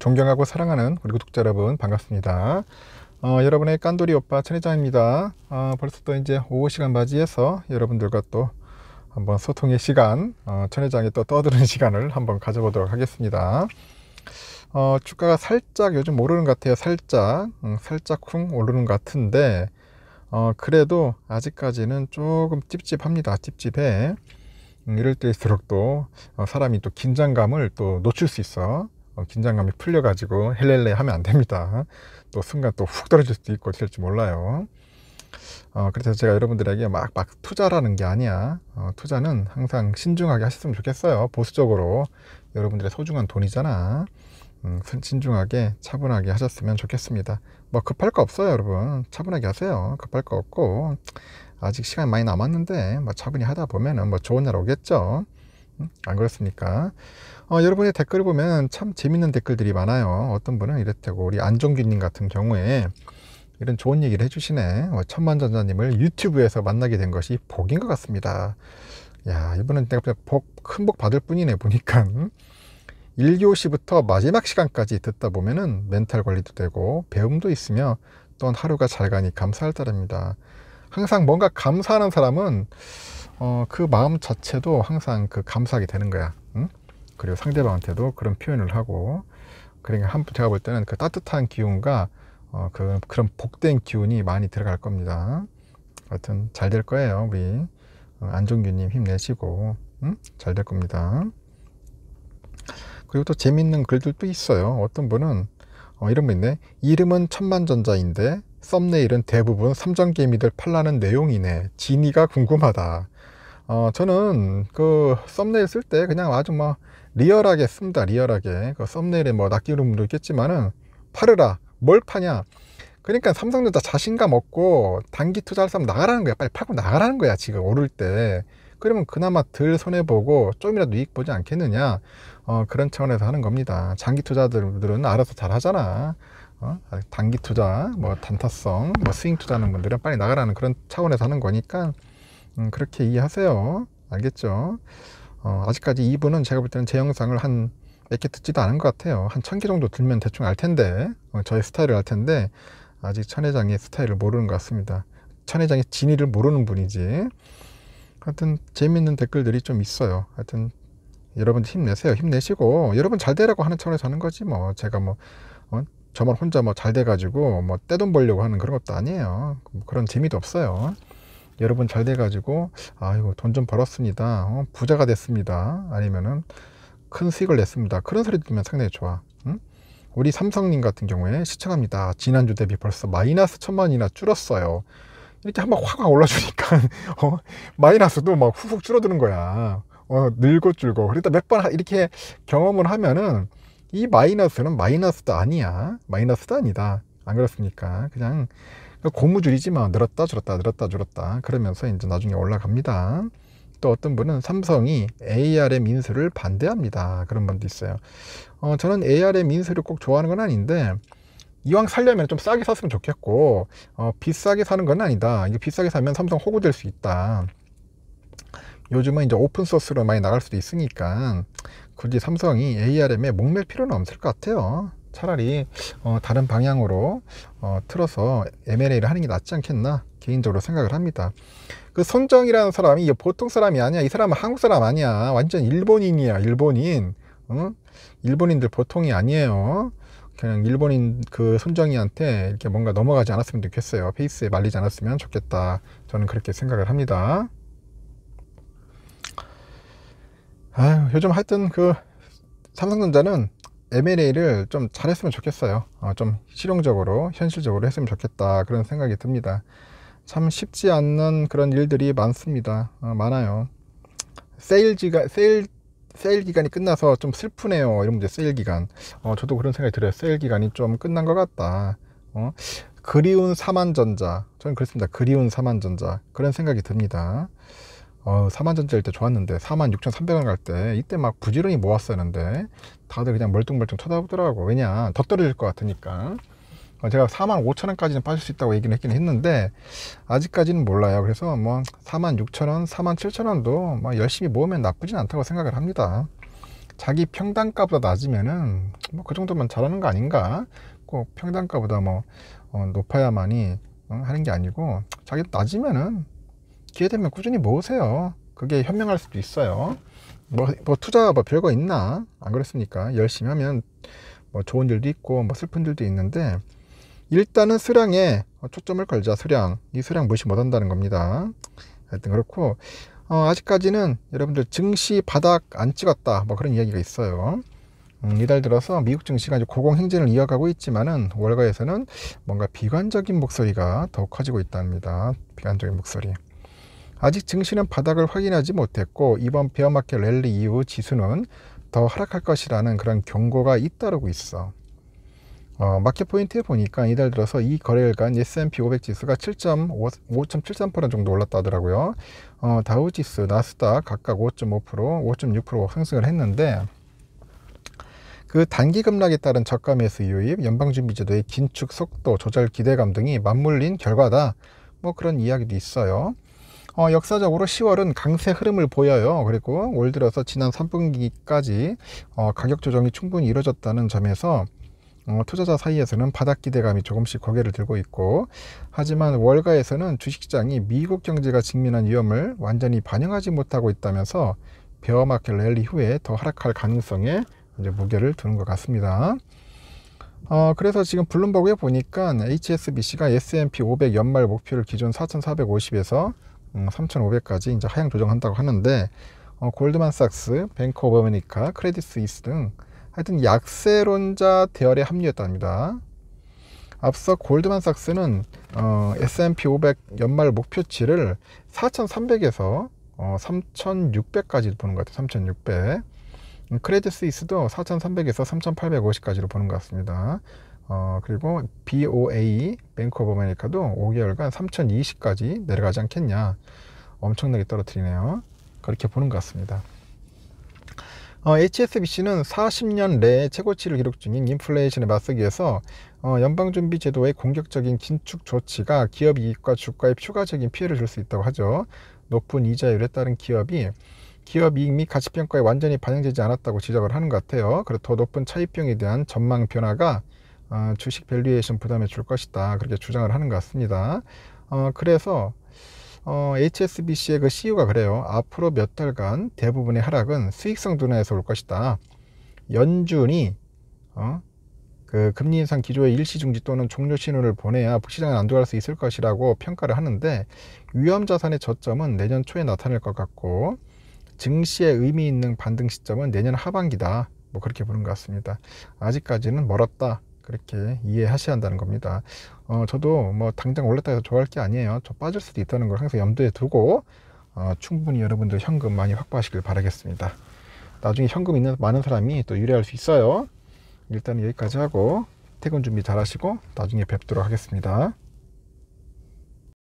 존경하고 사랑하는 우리 구독자 여러분 반갑습니다. 어, 여러분의 깐돌이 오빠 천혜장입니다 어, 벌써 또 이제 오후 시간 맞이해서 여러분들과 또 한번 소통의 시간, 어, 천혜장이또 떠드는 시간을 한번 가져보도록 하겠습니다. 어, 주가가 살짝 요즘 오르는 것 같아요. 살짝, 음, 살짝 쿵 오르는 것 같은데, 어, 그래도 아직까지는 조금 찝찝합니다. 찝찝해. 음, 이럴 때일수록 또 어, 사람이 또 긴장감을 또 놓칠 수 있어. 어, 긴장감이 풀려가지고 헬렐레 하면 안 됩니다. 또 순간 또 훅 떨어질 수도 있고 어떻지 몰라요. 어, 그래서 제가 여러분들에게 막, 막 투자라는 게 아니야. 어, 투자는 항상 신중하게 하셨으면 좋겠어요. 보수적으로. 여러분들의 소중한 돈이잖아. 음, 신중하게 차분하게 하셨으면 좋겠습니다. 뭐 급할 거 없어요, 여러분. 차분하게 하세요. 급할 거 없고. 아직 시간 많이 남았는데, 뭐 차분히 하다 보면은 뭐 좋은 날 오겠죠. 안 그렇습니까? 어, 여러분의 댓글을 보면 참 재밌는 댓글들이 많아요. 어떤 분은 이랬다고 우리 안종규님 같은 경우에 이런 좋은 얘기를 해주시네. 어, 천만전자님을 유튜브에서 만나게 된 것이 복인 것 같습니다. 야, 이분은 내가 복, 큰 복 받을 뿐이네, 보니까. 1교시부터 음? 마지막 시간까지 듣다 보면은 멘탈 관리도 되고 배움도 있으며 또한 하루가 잘 가니 감사할 따름입니다. 항상 뭔가 감사하는 사람은 어, 그 마음 자체도 항상 그 감사하게 되는 거야. 응? 그리고 상대방한테도 그런 표현을 하고 그러니까 한 제가 볼 때는 그 따뜻한 기운과 어, 그, 그런 복된 기운이 많이 들어갈 겁니다. 하여튼 잘 될 거예요. 우리 어, 안종규님 힘내시고 응? 잘 될 겁니다. 그리고 또 재밌는 글들도 있어요. 어떤 분은 어, 이런 분 있네. 이름은 천만전자인데 썸네일은 대부분 3점 게임이들 팔라는 내용이네. 진이가 궁금하다. 어, 저는 그 썸네일 쓸 때 그냥 아주 뭐 리얼하게 씁니다. 리얼하게. 그 썸네일에 뭐낚이는분도 있겠지만은 팔으라. 뭘 파냐. 그러니까 삼성전자 자신감 없고 단기 투자할 사람 나가라는 거야. 빨리 팔고 나가라는 거야. 지금 오를 때. 그러면 그나마 덜 손해보고 좀이라도 이익 보지 않겠느냐. 어, 그런 차원에서 하는 겁니다. 장기 투자들은 알아서 잘 하잖아. 어? 단기 투자, 뭐 단타성, 뭐 스윙 투자하는 분들은 빨리 나가라는 그런 차원에서 하는 거니까 음, 그렇게 이해하세요. 알겠죠? 어, 아직까지 이분은 제가 볼 때는 제 영상을 한 몇 개 듣지도 않은 것 같아요. 한 천 개 정도 들면 대충 알 텐데 어, 저의 스타일을 알 텐데 아직 천 회장의 스타일을 모르는 것 같습니다. 천 회장의 진위를 모르는 분이지. 하여튼 재밌는 댓글들이 좀 있어요. 하여튼 여러분들 힘내세요. 힘내시고 여러분 잘 되라고 하는 차원에서 하는 거지 뭐 제가 뭐 어? 저만 혼자 뭐 잘 돼가지고 뭐 떼돈 벌려고 하는 그런 것도 아니에요. 뭐 그런 재미도 없어요. 여러분 잘 돼가지고 아이고 돈 좀 벌었습니다. 어, 부자가 됐습니다. 아니면은 큰 수익을 냈습니다. 그런 소리 들으면 상당히 좋아. 응? 우리 삼성님 같은 경우에 시청합니다. 지난주 대비 벌써 마이너스 천만이나 줄었어요. 이렇게 한번 확 올라주니까 어? 마이너스도 막 훅훅 줄어드는 거야. 어, 늘고 줄고. 그러다 그러니까 몇번 이렇게 경험을 하면은 이 마이너스는 마이너스도 아니야. 마이너스도 아니다. 안 그렇습니까? 그냥 그 고무줄이지만 늘었다 줄었다 늘었다 줄었다 그러면서 이제 나중에 올라갑니다. 또 어떤 분은 삼성이 ARM 인수를 반대합니다. 그런 분도 있어요. 어, 저는 ARM 인수를 꼭 좋아하는 건 아닌데 이왕 살려면 좀 싸게 샀으면 좋겠고 어, 비싸게 사는 건 아니다. 이게 비싸게 사면 삼성 호구될 수 있다. 요즘은 이제 오픈소스로 많이 나갈 수도 있으니까 굳이 삼성이 ARM에 목맬 필요는 없을 것 같아요. 차라리 어, 다른 방향으로 어, 틀어서 MLA를 하는 게 낫지 않겠나 개인적으로 생각을 합니다. 그 손정이라는 사람이 보통 사람이 아니야. 이 사람은 한국 사람 아니야. 완전 일본인이야. 일본인. 응? 일본인들 보통이 아니에요. 그냥 일본인 그 손정이한테 이렇게 뭔가 넘어가지 않았으면 좋겠어요. 페이스에 말리지 않았으면 좋겠다. 저는 그렇게 생각을 합니다. 아유, 요즘 하여튼 그 삼성전자는 M&A를 좀 잘했으면 좋겠어요. 어, 좀 실용적으로, 현실적으로 했으면 좋겠다. 그런 생각이 듭니다. 참 쉽지 않는 그런 일들이 많습니다. 어, 많아요. 세일 기간, 세일, 세일 기간이 끝나서 좀 슬프네요. 이런 문제, 세일 기간. 어, 저도 그런 생각이 들어요. 세일 기간이 좀 끝난 것 같다. 어, 그리운 사만전자. 저는 그렇습니다. 그리운 사만전자. 그런 생각이 듭니다. 어, 4만전짜리 때 좋았는데 4만 6,300원 갈 때 이때 막 부지런히 모았었는데 다들 그냥 멀뚱멀뚱 쳐다보더라고 왜냐 더 떨어질 것 같으니까 어, 제가 4만 5천원까지는 빠질 수 있다고 얘기는 했긴 했는데 아직까지는 몰라요 그래서 뭐 4만 6천원 4만 7천원도 막 열심히 모으면 나쁘진 않다고 생각을 합니다 자기 평단가보다 낮으면은 뭐 그 정도면 잘하는 거 아닌가 꼭평단가보다뭐 어, 높아야만이 어, 하는 게 아니고 자기 낮으면은 기회 되면 꾸준히 모으세요. 그게 현명할 수도 있어요. 뭐, 뭐 투자 뭐 별거 있나? 안 그렇습니까? 열심히 하면 뭐 좋은 일도 있고 뭐 슬픈 일도 있는데 일단은 수량에 초점을 걸자 수량 이 수량 무시 못한다는 겁니다 하여튼 그렇고 어, 아직까지는 여러분들 증시 바닥 안 찍었다 뭐 그런 이야기가 있어요 음, 이달 들어서 미국 증시가 이제 고공행진을 이어가고 있지만은 월가에서는 뭔가 비관적인 목소리가 더 커지고 있답니다 비관적인 목소리 아직 증시는 바닥을 확인하지 못했고 이번 베어마켓 랠리 이후 지수는 더 하락할 것이라는 그런 경고가 잇따르고 있어. 어, 마켓 포인트에 보니까 이달 들어서 이 거래일간 S&P 500 지수가 7.5.73% 정도 올랐다더라고요. 어, 다우 지수, 나스닥 각각 5.5%, 5.6% 상승을 했는데 그 단기 급락에 따른 저가 매수 유입, 연방준비제도의 긴축 속도, 조절 기대감 등이 맞물린 결과다. 뭐 그런 이야기도 있어요. 어, 역사적으로 10월은 강세 흐름을 보여요. 그리고 올 들어서 지난 3분기까지 어, 가격 조정이 충분히 이루어졌다는 점에서 어, 투자자 사이에서는 바닥 기대감이 조금씩 고개를 들고 있고 하지만 월가에서는 주식장이 미국 경제가 직면한 위험을 완전히 반영하지 못하고 있다면서 베어마켓 랠리 후에 더 하락할 가능성에 이제 무게를 두는 것 같습니다. 어, 그래서 지금 블룸버그에 보니까 HSBC가 S&P 500 연말 목표를 기준 4,450에서 음, 3,500까지 이제 하향 조정한다고 하는데 어, 골드만삭스, 뱅크 오브 아메리카, 크레딧 스위스 등 하여튼 약세론자 대열에 합류했답니다. 앞서 골드만삭스는 어, S&P 500 연말 목표치를 4,300에서 어, 3,600까지 보는 것 같아요. 3,600. 음, 크레딧 스위스도 4,300에서 3,850까지로 보는 것 같습니다. 어, 그리고 BOA, 뱅크 오브 아메리카도 5개월간 3020까지 내려가지 않겠냐. 엄청나게 떨어뜨리네요. 그렇게 보는 것 같습니다. 어, HSBC는 40년 내 최고치를 기록 중인 인플레이션에 맞서기 위해서 어, 연방준비제도의 공격적인 긴축 조치가 기업 이익과 주가에 추가적인 피해를 줄 수 있다고 하죠. 높은 이자율에 따른 기업이 기업 이익 및 가치평가에 완전히 반영되지 않았다고 지적을 하는 것 같아요. 그리고 더 높은 차입형에 대한 전망 변화가 아, 주식 밸류에이션 부담에 줄 것이다 그렇게 주장을 하는 것 같습니다 어, 그래서 어, HSBC의 그 CEO가 그래요 앞으로 몇 달간 대부분의 하락은 수익성 둔화에서 올 것이다 연준이 어, 그 금리 인상 기조의 일시 중지 또는 종료 신호를 보내야 시장을 안돌아갈 수 있을 것이라고 평가를 하는데 위험 자산의 저점은 내년 초에 나타날 것 같고 증시의 의미 있는 반등 시점은 내년 하반기다 뭐 그렇게 보는 것 같습니다 아직까지는 멀었다 그렇게 이해하셔야 한다는 겁니다. 어, 저도 뭐 당장 올랐다 해서 좋아할 게 아니에요. 저 빠질 수도 있다는 걸 항상 염두에 두고 어, 충분히 여러분들 현금 많이 확보하시길 바라겠습니다. 나중에 현금 있는 많은 사람이 또 유리할 수 있어요. 일단은 여기까지 하고 퇴근 준비 잘 하시고 나중에 뵙도록 하겠습니다.